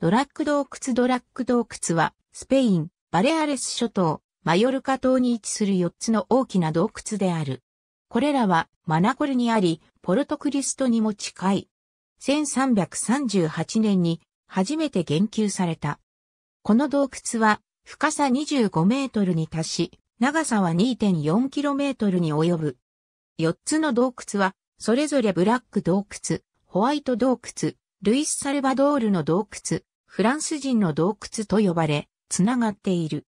ドラッグ洞窟ドラッグ洞窟は、スペイン、バレアレス諸島、マヨルカ島に位置する4つの大きな洞窟である。これらは、マナコルにあり、ポルトクリストにも近い。1338年に、初めて言及された。この洞窟は、深さ25メートルに達し、長さは2 4トルに及ぶ。4つの洞窟は、それぞれブラック洞窟、ホワイト洞窟、ルイス・サルバドールの洞窟、フランス人の洞窟と呼ばれ、つながっている。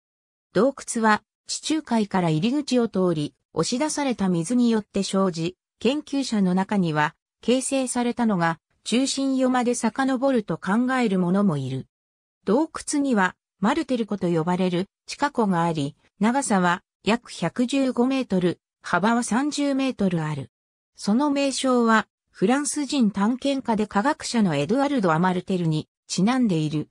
洞窟は地中海から入り口を通り、押し出された水によって生じ、研究者の中には、形成されたのが中心世まで遡ると考える者もいる。洞窟にはマルテル湖と呼ばれる地下湖があり、長さは約115メートル、幅は30メートルある。その名称はフランス人探検家で科学者のエドアルド・アマルテルにちなんでいる。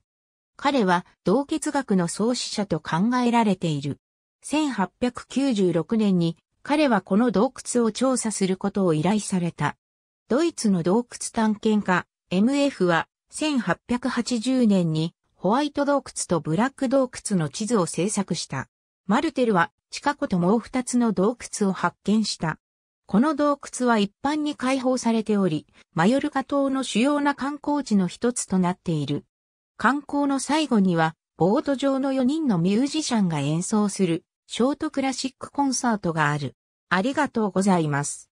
彼は洞穴学の創始者と考えられている。1896年に彼はこの洞窟を調査することを依頼された。ドイツの洞窟探検家 MF は1880年にホワイト洞窟とブラック洞窟の地図を制作した。マルテルは地下こともう二つの洞窟を発見した。この洞窟は一般に開放されており、マヨルカ島の主要な観光地の一つとなっている。観光の最後には、ボート上の4人のミュージシャンが演奏する、ショートクラシックコンサートがある。ありがとうございます。